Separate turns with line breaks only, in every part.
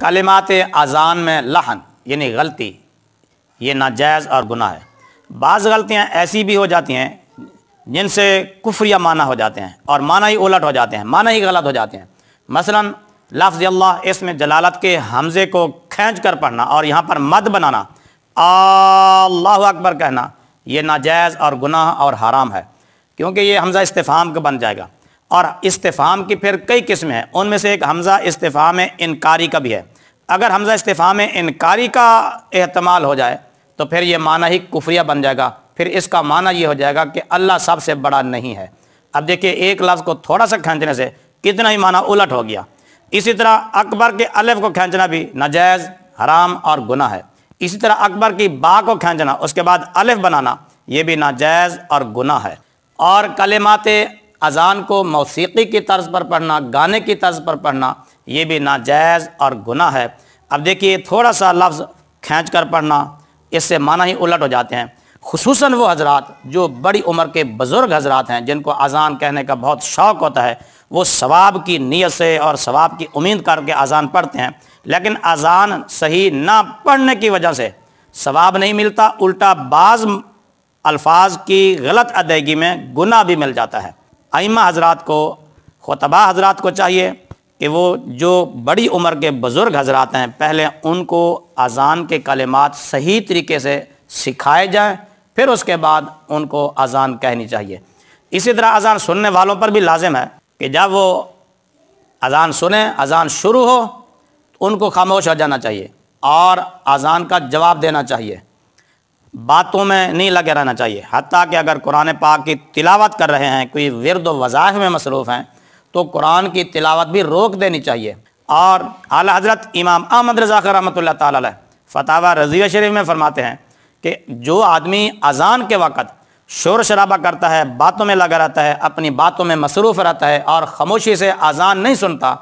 कलिमात अजान में लहन यानी गलती ये नाजायज़ और गुनाह है बाज़ गलतियाँ ऐसी भी हो जाती हैं जिनसे कुफ्रिया माना हो जाते हैं और माना ही उलट हो जाते हैं माना ही गलत हो जाते हैं मसलन लफ्ज़ अल्लाह इसमें जलालत के हमज़े को खींच कर पढ़ना और यहाँ पर मद बनाना अल्लाह अकबर कहना ये नाजायज़ और गुनाह और हराम है क्योंकि ये हमज़ा इस्तेफ़ाम का बन जाएगा और इस्तेफ़ाम की फिर कई किस्में हैं उनमें से एक हमज़ा इस्तेफ़ाम इनकारी का भी है अगर हमज़ा इस्तेफ़ाम इनकारी का अहतमाल हो जाए तो फिर ये माना ही कुफरिया बन जाएगा फिर इसका माना ये हो जाएगा कि अल्लाह सबसे बड़ा नहीं है अब देखिए एक लफ्ज़ को थोड़ा सा खींचने से कितना ही माना उलट हो गया इसी तरह अकबर के अलफ को खींचना भी नाजायज़ हराम और गुना है इसी तरह अकबर की बा को खींचना उसके बाद अलफ बनाना ये भी नाजायज़ और गुना है और कलेमाते अज़ान को मौसी की तर्ज पर पढ़ना गाने की तर्ज पर पढ़ना ये भी नाजायज़ और गुना है अब देखिए थोड़ा सा लफ्ज़ खींच कर पढ़ना इससे माना ही उलट हो जाते हैं खसूस वो हजरात जो बड़ी उम्र के बुज़ुर्ग हजरात हैं जिनको अज़ान कहने का बहुत शौक़ होता है वो सवाब की नीयत से और सवाब की उम्मीद करके अज़ान पढ़ते हैं लेकिन अज़ान सही ना पढ़ने की वजह से सवाब नहीं मिलता उल्टा बाज़ अल्फाज की गलत अदायगी में गुना भी मिल जाता है आइमा हजरात को खुतबा हजरात को चाहिए कि वो जो बड़ी उम्र के बुज़ुर्ग हजरात हैं पहले उनको अज़ान के कलमात सही तरीके से सिखाए जाएँ फिर उसके बाद उनको अज़ान कहनी चाहिए इसी तरह अज़ान सुनने वालों पर भी लाजिम है कि जब वो अज़ान सुने अज़ान शुरू हो तो उनको खामोश हो जाना चाहिए और अज़ान का जवाब देना चाहिए बातों में नहीं लगे रहना चाहिए हती कि अगर कुरान पाक की तिलावत कर रहे हैं कोई विरद वजाह में मसरूफ़ हैं तो कुरान की तिलावत भी रोक देनी चाहिए और आला हज़रत इमाम अहमद रज़ा रमत ला फतावा शरीफ में फरमाते हैं कि जो आदमी अजान के वक़्त शोर शराबा करता है बातों में लगा रहता है अपनी बातों में मसरूफ़ रहता है और खामोशी से अजान नहीं सुनता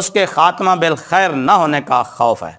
उसके ख़ात्मा बिल खैर न होने का खौफ है